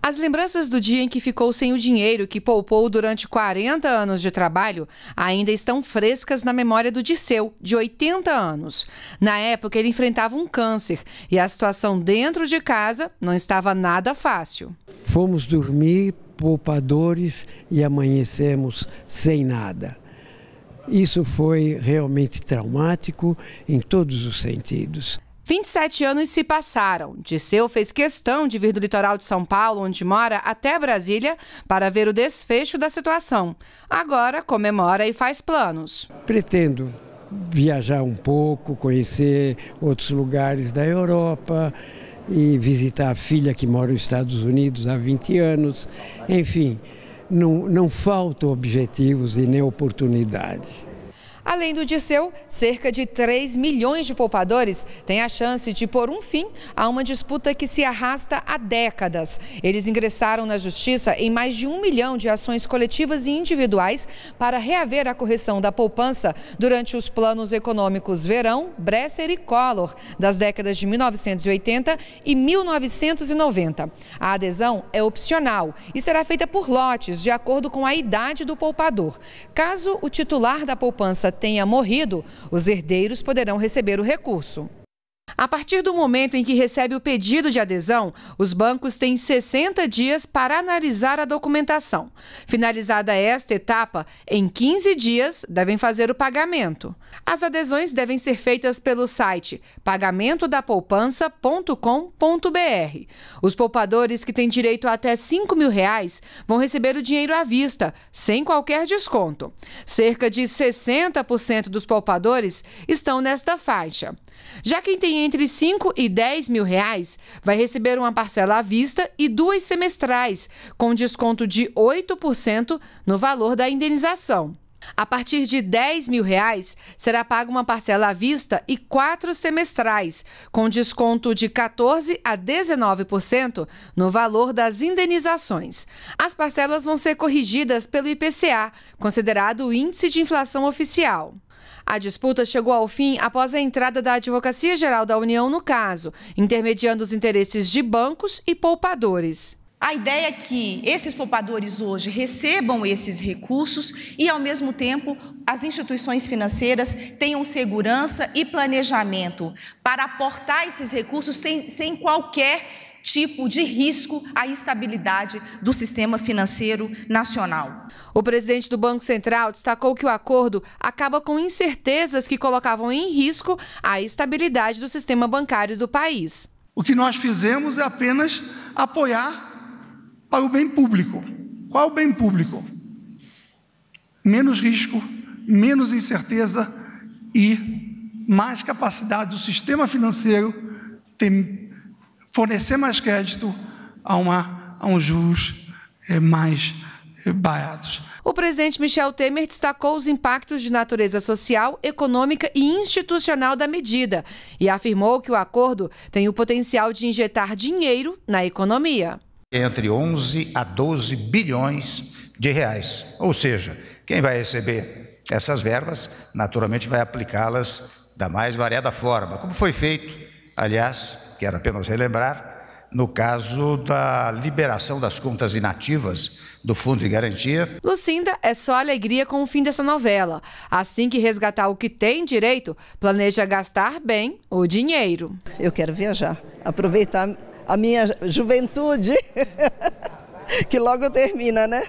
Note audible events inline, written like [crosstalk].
As lembranças do dia em que ficou sem o dinheiro que poupou durante 40 anos de trabalho ainda estão frescas na memória do Disseu, de 80 anos. Na época, ele enfrentava um câncer e a situação dentro de casa não estava nada fácil. Fomos dormir poupadores e amanhecemos sem nada. Isso foi realmente traumático em todos os sentidos. 27 anos se passaram. Disseu fez questão de vir do litoral de São Paulo, onde mora, até Brasília para ver o desfecho da situação. Agora comemora e faz planos. Pretendo viajar um pouco, conhecer outros lugares da Europa e visitar a filha que mora nos Estados Unidos há 20 anos. Enfim, não, não faltam objetivos e nem oportunidades. Além do Disseu, cerca de 3 milhões de poupadores têm a chance de pôr um fim a uma disputa que se arrasta há décadas. Eles ingressaram na justiça em mais de um milhão de ações coletivas e individuais para reaver a correção da poupança durante os planos econômicos Verão, Bresser e Collor das décadas de 1980 e 1990. A adesão é opcional e será feita por lotes de acordo com a idade do poupador. Caso o titular da poupança tenha morrido, os herdeiros poderão receber o recurso. A partir do momento em que recebe o pedido de adesão, os bancos têm 60 dias para analisar a documentação. Finalizada esta etapa, em 15 dias devem fazer o pagamento. As adesões devem ser feitas pelo site pagamentodapoupança.com.br. Os poupadores que têm direito a até 5 mil reais vão receber o dinheiro à vista, sem qualquer desconto. Cerca de 60% dos poupadores estão nesta faixa. Já quem tem entre 5 e 10 mil reais vai receber uma parcela à vista e duas semestrais, com desconto de 8% no valor da indenização. A partir de 10 mil reais, será paga uma parcela à vista e quatro semestrais, com desconto de 14% a 19% no valor das indenizações. As parcelas vão ser corrigidas pelo IPCA, considerado o Índice de Inflação Oficial. A disputa chegou ao fim após a entrada da Advocacia Geral da União no caso, intermediando os interesses de bancos e poupadores. A ideia é que esses poupadores hoje recebam esses recursos e, ao mesmo tempo, as instituições financeiras tenham segurança e planejamento para aportar esses recursos sem, sem qualquer tipo de risco à estabilidade do sistema financeiro nacional. O presidente do Banco Central destacou que o acordo acaba com incertezas que colocavam em risco a estabilidade do sistema bancário do país. O que nós fizemos é apenas apoiar para o bem público. Qual o bem público? Menos risco, menos incerteza e mais capacidade do sistema financeiro ter, fornecer mais crédito a, uma, a um juros é, mais eh, baratos. O presidente Michel Temer destacou os impactos de natureza social, econômica e institucional da medida e afirmou que o acordo tem o potencial de injetar dinheiro na economia entre 11 a 12 bilhões de reais. Ou seja, quem vai receber essas verbas, naturalmente vai aplicá-las da mais variada forma, como foi feito, aliás, quero apenas relembrar, no caso da liberação das contas inativas do Fundo de Garantia. Lucinda é só alegria com o fim dessa novela. Assim que resgatar o que tem direito, planeja gastar bem o dinheiro. Eu quero viajar, aproveitar a minha juventude, [laughs] que logo termina, né?